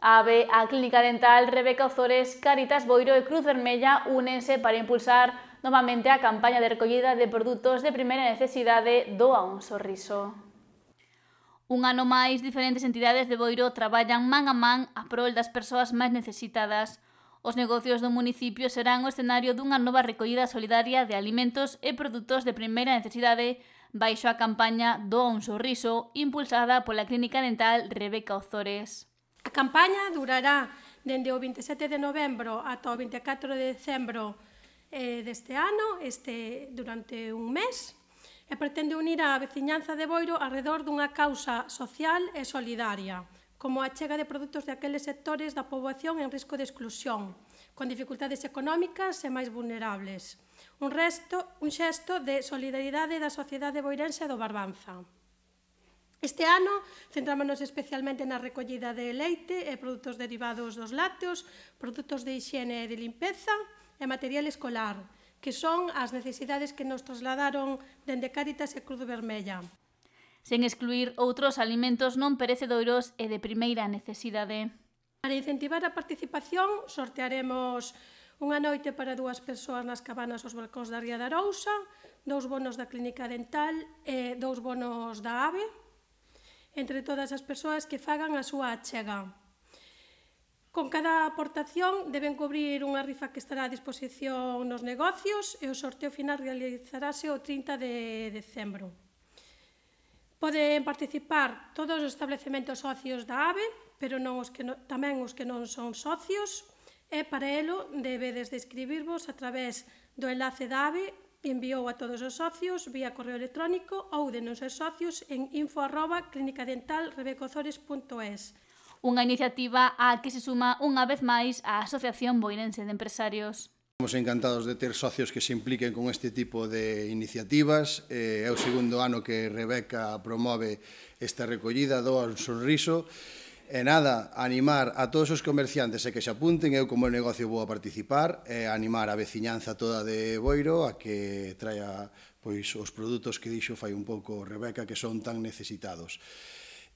AVE, a Clínica Dental, Rebeca Ozores, Caritas Boiro e Cruz Vermella únense para impulsar novamente a campaña de recollida de produtos de primeira necesidade Doa un sorriso. Un ano máis, diferentes entidades de Boiro traballan man a man a prol das persoas máis necesitadas. Os negocios do municipio serán o escenario dunha nova recollida solidaria de alimentos e produtos de primeira necesidade baixo a campaña Doa un sorriso impulsada pola Clínica Dental Rebeca Ozores. A campaña durará dende o 27 de novembro ata o 24 de decembro eh, deste ano, este, durante un mes, e pretende unir a veciñanza de Boiro alrededor dunha causa social e solidaria, como a chega de produtos de aqueles sectores da poboación en risco de exclusión, con dificultades económicas e máis vulnerables. Un, resto, un xesto de solidaridade da sociedade boirense do Barbanza. Este ano centrámonos especialmente na recollida de leite e produtos derivados dos lácteos, produtos de higiene e de limpeza e material escolar, que son as necesidades que nos trasladaron dende Cáritas e Cruz Vermella. Sen excluir outros alimentos non perecedouros e de primeira necesidade. Para incentivar a participación, sortearemos unha noite para dúas persoas nas cabanas aos balcóns da Ría da Arousa, dous bonos da Clínica Dental e dous bonos da AVE, entre todas as persoas que fagan a súa achega. Con cada aportación deben cubrir unha rifa que estará a disposición nos negocios e o sorteo final realizarase o 30 de decembro. Poden participar todos os establecementos socios da AVE, pero non os que no, tamén os que non son socios, e para elo debedes describirvos a través do enlace da AVE enviou a todos os socios vía correo electrónico ou de non ser socios en info arroba clinicadentalrebecozores.es. Unha iniciativa á que se suma unha vez máis a Asociación Boinense de Empresarios. Estamos encantados de ter socios que se impliquen con este tipo de iniciativas. Eh, é o segundo ano que Rebeca promove esta recollida, doa un sorriso. E nada, animar a todos os comerciantes e que se apunten, eu como negocio vou a participar, e animar a veciñanza toda de Boiro a que traia pois os produtos que dixo fai un pouco Rebeca que son tan necesitados.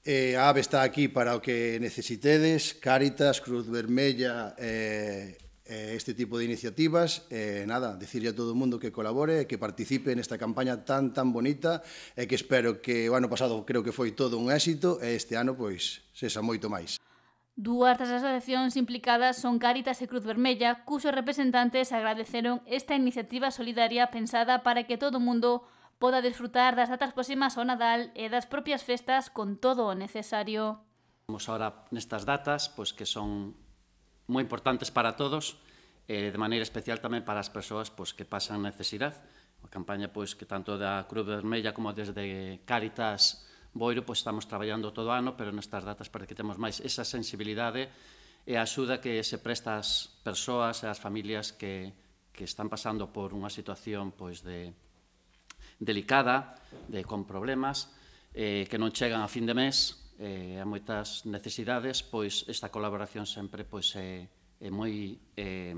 E a AVE está aquí para o que necesitedes, Cáritas, Cruz Vermella, eh, eh, este tipo de iniciativas. Eh, nada, decirle a todo o mundo que colabore, que participe nesta campaña tan, tan bonita, e eh, que espero que o ano pasado creo que foi todo un éxito, e este ano, pois, sesa moito máis. Duas das asociacións implicadas son Cáritas e Cruz Vermella, cuxos representantes agradeceron esta iniciativa solidaria pensada para que todo o mundo poda desfrutar das datas próximas ao Nadal e das propias festas con todo o necesario. Vamos ahora nestas datas, pois que son moi importantes para todos, eh, de maneira especial tamén para as persoas pois, que pasan necesidade. A campaña pois, que tanto da Cruz Vermella como desde Cáritas Boiro pois, estamos traballando todo o ano, pero nestas datas para que temos máis esa sensibilidade e a axuda que se presta ás persoas e ás familias que, que están pasando por unha situación pois, de, delicada, de, con problemas, eh, que non chegan a fin de mes, eh, a moitas necesidades, pois esta colaboración sempre pois, é, é moi eh,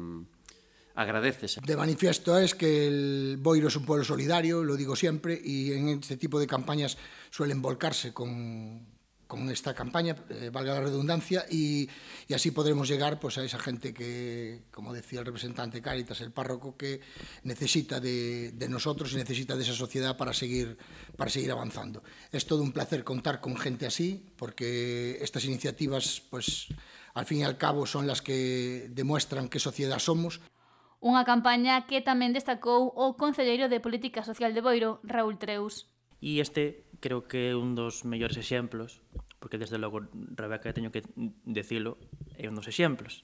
agradecese. De manifiesto é que el Boiro é un pueblo solidario, lo digo sempre, e en este tipo de campañas suelen volcarse con con esta campaña, eh, valga la redundancia, y, y, así podremos llegar pues, a esa gente que, como decía el representante Cáritas, el párroco, que necesita de, de, nosotros y necesita de esa sociedad para seguir, para seguir avanzando. Es todo un placer contar con gente así, porque estas iniciativas, pues, al fin y al cabo, son las que demuestran qué sociedad somos. Unha campaña que tamén destacou o Concelleiro de Política Social de Boiro, Raúl Treus. E este creo que é un dos mellores exemplos porque desde logo Rebeca, teño que decilo, é un dos exemplos.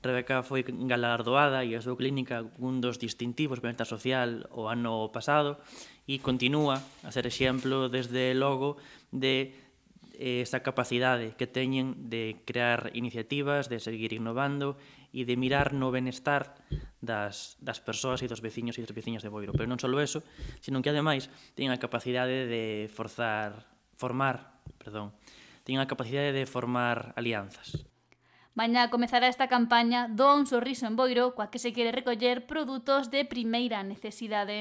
Rebeca foi galardoada e a súa clínica un dos distintivos Benestar Social o ano pasado e continúa a ser exemplo desde logo de eh, esa capacidade que teñen de crear iniciativas, de seguir innovando e de mirar no benestar das, das persoas e dos veciños e das veciñas de Boiro. Pero non só eso, sino que ademais teñen a capacidade de forzar, formar, perdón, teñen a capacidade de formar alianzas. Mañá comezará esta campaña Doa un sorriso en Boiro, coa que se quere recoller produtos de primeira necesidade.